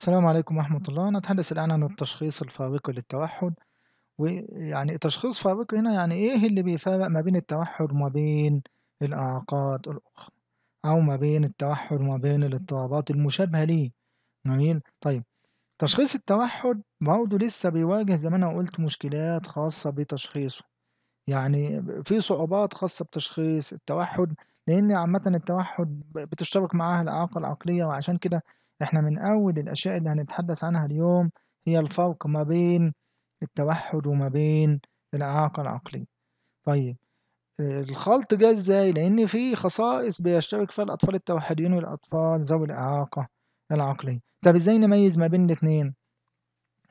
السلام عليكم ورحمة الله نتحدث الآن عن التشخيص الفارقي للتوحد ويعني تشخيص فارقي هنا يعني إيه اللي بيفرق ما بين التوحد وما بين الإعاقات الأخرى أو ما بين التوحد وما بين الاضطرابات المشابهة ليه جميل طيب تشخيص التوحد برضه لسه بيواجه زي ما أنا قلت مشكلات خاصة بتشخيصه يعني في صعوبات خاصة بتشخيص التوحد لأن عامة التوحد بتشترك معاه الإعاقة العقلية وعشان كده احنا من أول الأشياء اللي هنتحدث عنها اليوم هي الفرق ما بين التوحد وما بين الإعاقة العقلية طيب الخلط جه ازاي لان في خصائص بيشترك فيها الاطفال التوحديين والاطفال ذوي الاعاقه العقليه طب ازاي نميز ما بين الاثنين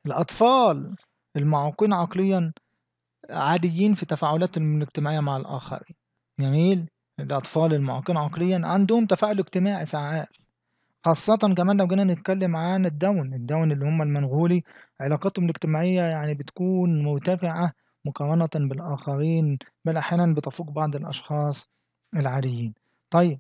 الاطفال المعوقين عقليا عاديين في تفاعلاتهم الاجتماعيه مع الاخرين جميل الاطفال المعوقين عقليا عندهم تفاعل اجتماعي فعال خاصة كمان لو جينا نتكلم عن الدَوَن، الدَوَن اللي هم المنغولي علاقاتهم الاجتماعية يعني بتكون مرتفعة مقارنةً بالآخرين، بل أحيانًا بتفوق بعض الأشخاص العاديين. طيب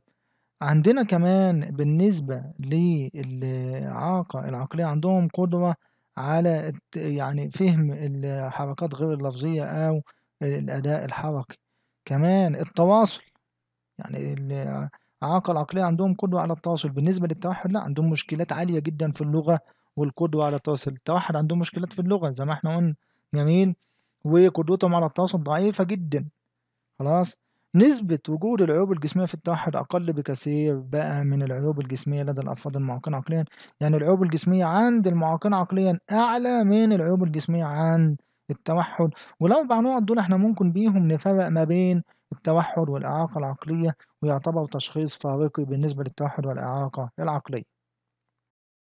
عندنا كمان بالنسبة للعاقة العقلية عندهم قدرة على يعني فهم الحركات غير اللفظية أو الأداء الحركي، كمان التواصل يعني إعاقة العقلية عندهم قدوة على التواصل بالنسبة للتوحد لأ عندهم مشكلات عالية جدًا في اللغة والقدوة على التواصل، التوحد عندهم مشكلات في اللغة زي ما إحنا قلنا جميل، وقدرتهم على التواصل ضعيفة جدًا خلاص، نسبة وجود العيوب الجسمية في التوحد أقل بكثير بقى من العيوب الجسمية لدى الأفراد المعاقين عقليًا، يعني العيوب الجسمية عند المعاقين عقليًا أعلى من العيوب الجسمية عند التوحد، ولو نقط دول إحنا ممكن بيهم نفرق ما بين التوحد والإعاقة العقلية ويعتبر تشخيص فارقي بالنسبة للتوحد والإعاقة العقلية